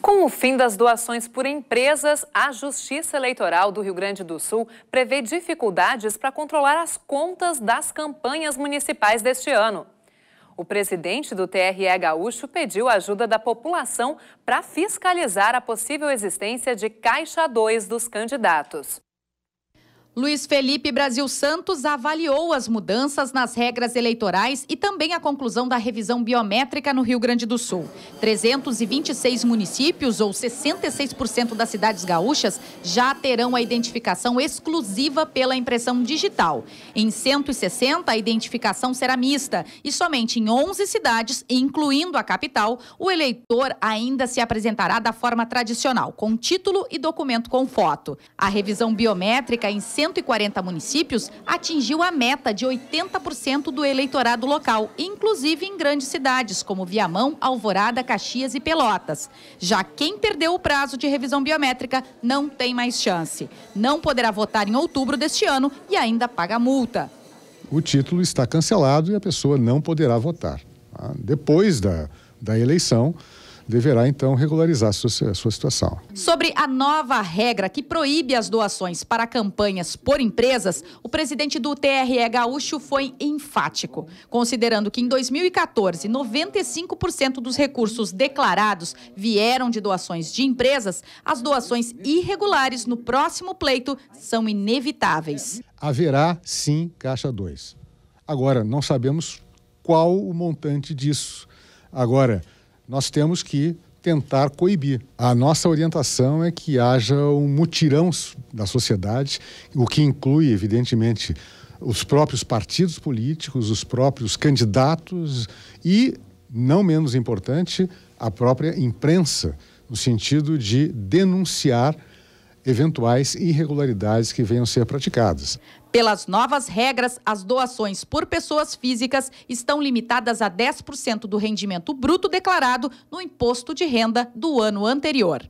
Com o fim das doações por empresas, a Justiça Eleitoral do Rio Grande do Sul prevê dificuldades para controlar as contas das campanhas municipais deste ano. O presidente do TRE Gaúcho pediu ajuda da população para fiscalizar a possível existência de caixa 2 dos candidatos. Luiz Felipe Brasil Santos avaliou as mudanças nas regras eleitorais e também a conclusão da revisão biométrica no Rio Grande do Sul. 326 municípios, ou 66% das cidades gaúchas, já terão a identificação exclusiva pela impressão digital. Em 160, a identificação será mista e somente em 11 cidades, incluindo a capital, o eleitor ainda se apresentará da forma tradicional, com título e documento com foto. A revisão biométrica em 160 140 municípios, atingiu a meta de 80% do eleitorado local, inclusive em grandes cidades como Viamão, Alvorada, Caxias e Pelotas. Já quem perdeu o prazo de revisão biométrica não tem mais chance. Não poderá votar em outubro deste ano e ainda paga multa. O título está cancelado e a pessoa não poderá votar. Ah, depois da, da eleição, deverá então regularizar a sua, a sua situação. Sobre a nova regra que proíbe as doações para campanhas por empresas, o presidente do TRE Gaúcho foi enfático, considerando que em 2014, 95% dos recursos declarados vieram de doações de empresas, as doações irregulares no próximo pleito são inevitáveis. Haverá sim caixa 2. Agora, não sabemos qual o montante disso. Agora, nós temos que tentar coibir. A nossa orientação é que haja um mutirão da sociedade, o que inclui, evidentemente, os próprios partidos políticos, os próprios candidatos e, não menos importante, a própria imprensa, no sentido de denunciar eventuais irregularidades que venham a ser praticadas. Pelas novas regras, as doações por pessoas físicas estão limitadas a 10% do rendimento bruto declarado no imposto de renda do ano anterior.